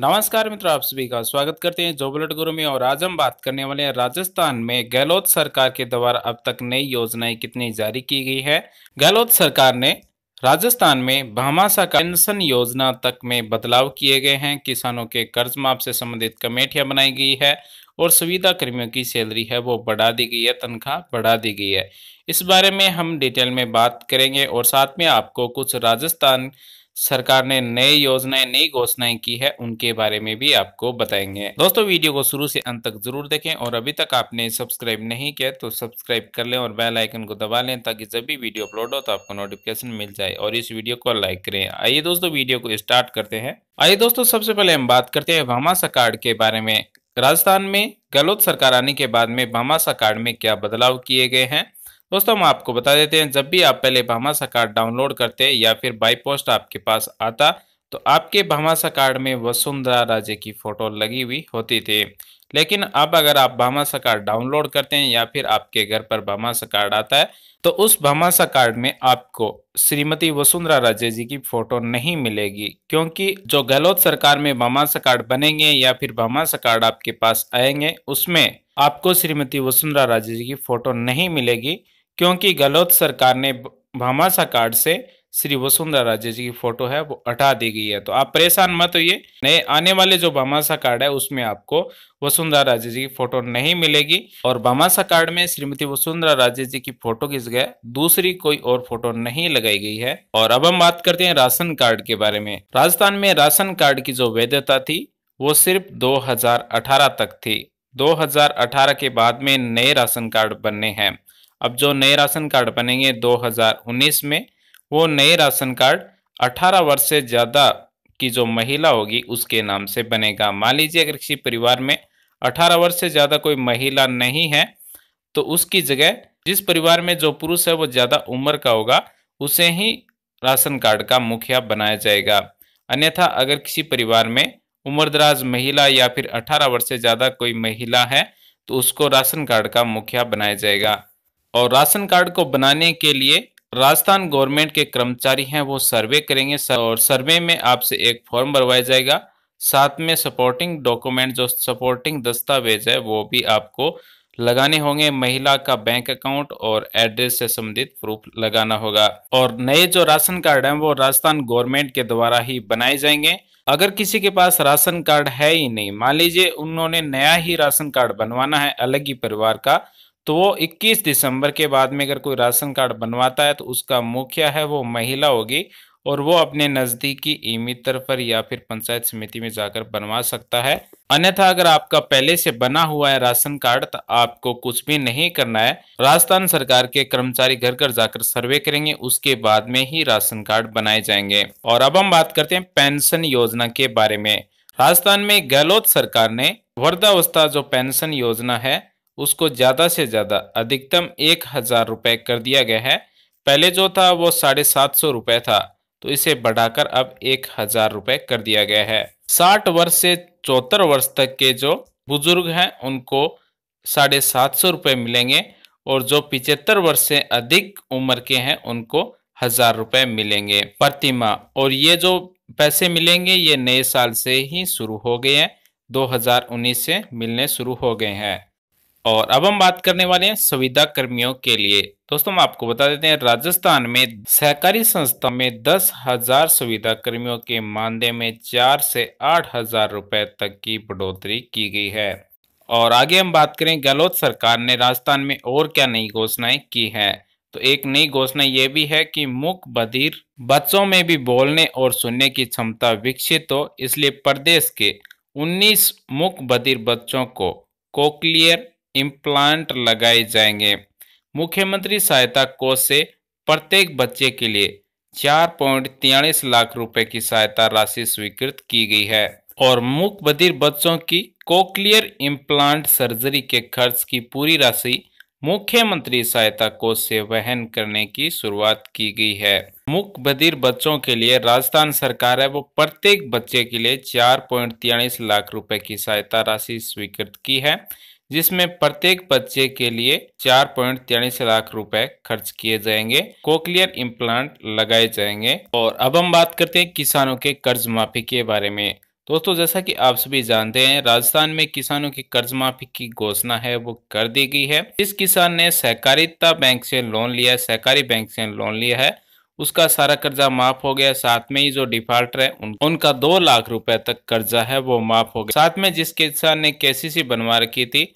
नमस्कार मित्रों आप सभी का स्वागत करते हैं जोबलट गुरु में और आज हम बात करने वाले हैं राजस्थान में गहलोत सरकार के द्वारा अब तक नई योजनाएं कितनी जारी की गई है गहलोत सरकार ने राजस्थान में भामाशा पेंशन योजना तक में बदलाव किए गए हैं किसानों के कर्ज माफ से संबंधित कमेटियां बनाई गई है और सुविधा कर्मियों की सैलरी है वो बढ़ा दी गई है तनख्वाह बढ़ा दी गई है इस बारे में हम डिटेल में बात करेंगे और साथ में आपको कुछ राजस्थान सरकार ने नई योजनाएं नई घोषणाएं की है उनके बारे में भी आपको बताएंगे दोस्तों वीडियो को शुरू से अंत तक जरूर देखें और अभी तक आपने सब्सक्राइब नहीं किया तो सब्सक्राइब कर लें और बेल आइकन को दबा लें ताकि जब भी वीडियो अपलोड हो तो आपको नोटिफिकेशन मिल जाए और इस वीडियो को लाइक करें आइए दोस्तों वीडियो को स्टार्ट करते हैं आइए दोस्तों सबसे पहले हम बात करते हैं भामाशा कार्ड के बारे में राजस्थान में गहलोत सरकार आने के बाद में भामाशा कार्ड में क्या बदलाव किए गए हैं दोस्तों हम आपको बता देते हैं जब भी आप पहले भामासा कार्ड डाउनलोड करते हैं या फिर बाई पोस्ट आपके पास आता तो आपके भामाशा कार्ड में वसुंधरा राजे की फोटो लगी हुई होती थी लेकिन अब अगर आप भामासा कार्ड डाउनलोड करते हैं या फिर आपके घर पर भामासा कार्ड आता है तो उस भामासा कार्ड में आपको श्रीमती वसुंधरा राजे जी की फोटो नहीं मिलेगी क्योंकि जो गहलोत सरकार में भामासा कार्ड बनेंगे या फिर भामासा कार्ड आपके पास आएंगे उसमें आपको श्रीमती वसुंधरा राजे जी की फोटो नहीं मिलेगी क्योंकि गहलोत सरकार ने भामाशा कार्ड से श्री वसुंधरा राजे जी की फोटो है वो हटा दी गई है तो आप परेशान मत होइए नए आने वाले जो भामाशा कार्ड है उसमें आपको वसुंधरा राजे जी की फोटो नहीं मिलेगी और भामाशा कार्ड में श्रीमती वसुंधरा राजे जी की फोटो की जगह दूसरी कोई और फोटो नहीं लगाई गई है और अब हम बात करते हैं राशन कार्ड के बारे में राजस्थान में राशन कार्ड की जो वैधता थी वो सिर्फ अठारह तक थी 2018 के बाद में नए राशन कार्ड बनने हैं अब जो नए राशन कार्ड बनेंगे 2019 में वो नए राशन कार्ड 18 वर्ष से ज़्यादा की जो महिला होगी उसके नाम से बनेगा मान लीजिए अगर किसी परिवार में 18 वर्ष से ज़्यादा कोई महिला नहीं है तो उसकी जगह जिस परिवार में जो पुरुष है वो ज़्यादा उम्र का होगा उसे ही राशन कार्ड का मुखिया बनाया जाएगा अन्यथा अगर किसी परिवार में उम्रदराज महिला या फिर 18 वर्ष से ज़्यादा कोई महिला है तो उसको राशन कार्ड का मुखिया बनाया जाएगा और राशन कार्ड को बनाने के लिए राजस्थान गवर्नमेंट के कर्मचारी हैं वो सर्वे करेंगे और सर्वे में आपसे एक फॉर्म भरवाया जाएगा साथ में सपोर्टिंग डॉक्यूमेंट जो सपोर्टिंग दस्तावेज है वो भी आपको लगाने होंगे महिला का बैंक अकाउंट और एड्रेस से संबंधित प्रूफ लगाना होगा और नए जो राशन कार्ड हैं वो राजस्थान गवर्नमेंट के द्वारा ही बनाए जाएंगे अगर किसी के पास राशन कार्ड है ही नहीं मान लीजिए उन्होंने नया ही राशन कार्ड बनवाना है अलग ही परिवार का तो वो 21 दिसंबर के बाद में अगर कोई राशन कार्ड बनवाता है तो उसका मुखिया है वो महिला होगी और वो अपने नज़दीकी मित्र पर या फिर पंचायत समिति में जाकर बनवा सकता है अन्यथा अगर आपका पहले से बना हुआ है राशन कार्ड तो आपको कुछ भी नहीं करना है राजस्थान सरकार के कर्मचारी घर घर जाकर सर्वे करेंगे उसके बाद में ही राशन कार्ड बनाए जाएंगे और अब हम बात करते हैं पेंशन योजना के बारे में राजस्थान में गहलोत सरकार ने वर्धावस्था जो पेंशन योजना है उसको ज़्यादा से ज़्यादा अधिकतम एक हज़ार रुपये कर दिया गया है पहले जो था वो साढ़े सात सौ रुपये था तो इसे बढ़ाकर अब एक हज़ार रुपये कर दिया गया है साठ वर्ष से चौहत्तर वर्ष तक के जो बुजुर्ग हैं उनको साढ़े सात सौ रुपये मिलेंगे और जो पिचहत्तर वर्ष से अधिक उम्र के हैं उनको हज़ार रुपये मिलेंगे प्रतिमा और ये जो पैसे मिलेंगे ये नए साल से ही शुरू हो गए हैं 2019 से मिलने शुरू हो गए हैं और अब हम बात करने वाले हैं सुविधा कर्मियों के लिए दोस्तों हम आपको बता देते हैं राजस्थान में सहकारी संस्था में दस हजार सुविधा कर्मियों के मानदेय में चार से आठ हजार रुपए तक की बढ़ोतरी की गई है और आगे हम बात करें गहलोत सरकार ने राजस्थान में और क्या नई घोषणाएं की है तो एक नई घोषणा ये भी है कि मुख बधिर बच्चों में भी बोलने और सुनने की क्षमता विकसित हो इसलिए प्रदेश के 19 मुख बधिर बच्चों को कोकलियर इम्प्लांट लगाए जाएंगे मुख्यमंत्री सहायता कोष से प्रत्येक बच्चे के लिए चार पॉइंट तिरालीस लाख रुपए की सहायता राशि स्वीकृत की गई है और मुक बधिर बच्चों की कोक्लियर इम्प्लांट सर्जरी के खर्च की पूरी राशि मुख्यमंत्री सहायता कोष से वहन करने की शुरुआत की गई है मुक बधिर बच्चों के लिए राजस्थान सरकार है वो प्रत्येक बच्चे के लिए चार पॉइंट तिरालीस लाख रुपए की सहायता राशि स्वीकृत की है जिसमें प्रत्येक बच्चे के लिए चार पॉइंट तिरालीस लाख रुपए खर्च किए जाएंगे कोकलियर इम्प्लांट लगाए जाएंगे और अब हम बात करते हैं किसानों के कर्ज माफी के बारे में दोस्तों जैसा कि आप सभी जानते हैं राजस्थान में किसानों की कर्ज माफी की घोषणा है वो कर दी गई है जिस किसान ने सहकारिता बैंक से लोन लिया है सहकारी बैंक से लोन लिया है उसका सारा कर्जा माफ हो गया साथ में ही जो डिफॉल्टर है उन, उनका दो लाख रुपए तक कर्जा है वो माफ हो गया साथ में जिस किसान ने केसीसी बनवा रखी थी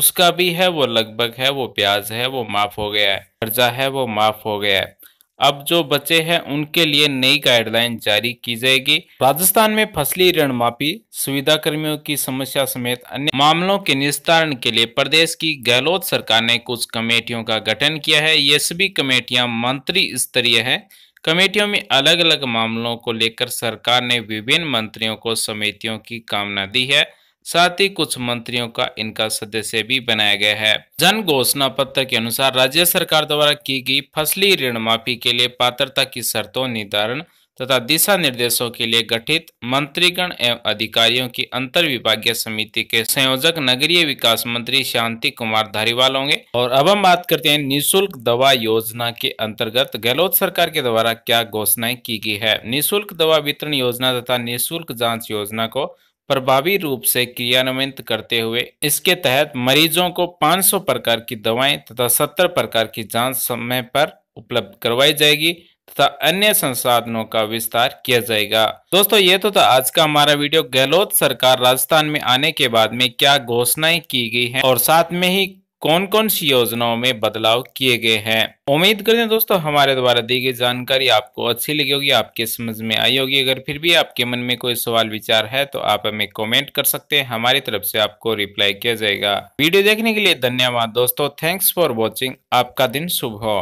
उसका भी है वो लगभग है वो ब्याज है वो माफ हो गया है कर्जा है वो माफ हो गया है अब जो बचे हैं उनके लिए नई गाइडलाइन जारी की जाएगी राजस्थान में फसली ऋण माफी सुविधा कर्मियों की समस्या समेत अन्य मामलों के निस्तारण के लिए प्रदेश की गहलोत सरकार ने कुछ कमेटियों का गठन किया है ये सभी कमेटियां मंत्री स्तरीय है कमेटियों में अलग अलग मामलों को लेकर सरकार ने विभिन्न मंत्रियों को समितियों की कामना दी है साथ ही कुछ मंत्रियों का इनका सदस्य भी बनाया गया है जन घोषणा पत्र के अनुसार राज्य सरकार द्वारा की गई फसली ऋण माफी के लिए पात्रता की शर्तों निर्धारण तथा दिशा निर्देशों के लिए गठित मंत्रीगण एवं अधिकारियों की अंतर विभागीय समिति के संयोजक नगरीय विकास मंत्री शांति कुमार धारीवाल होंगे और अब हम बात करते हैं निशुल्क दवा योजना के अंतर्गत गहलोत सरकार के द्वारा क्या घोषणाएं की गई है निःशुल्क दवा वितरण योजना तथा निःशुल्क जांच योजना को प्रभावी रूप से क्रियान्वित करते हुए इसके तहत मरीजों को 500 प्रकार की दवाएं तथा 70 प्रकार की जांच समय पर उपलब्ध करवाई जाएगी तथा अन्य संसाधनों का विस्तार किया जाएगा दोस्तों ये तो था आज का हमारा वीडियो गहलोत सरकार राजस्थान में आने के बाद में क्या घोषणाएं की गई हैं और साथ में ही कौन कौन सी योजनाओं में बदलाव किए गए हैं उम्मीद करते हैं दोस्तों हमारे द्वारा दी गई जानकारी आपको अच्छी लगी होगी आपके समझ में आई होगी अगर फिर भी आपके मन में कोई सवाल विचार है तो आप हमें कमेंट कर सकते हैं हमारी तरफ से आपको रिप्लाई किया जाएगा वीडियो देखने के लिए धन्यवाद दोस्तों थैंक्स फॉर वॉचिंग आपका दिन शुभ हो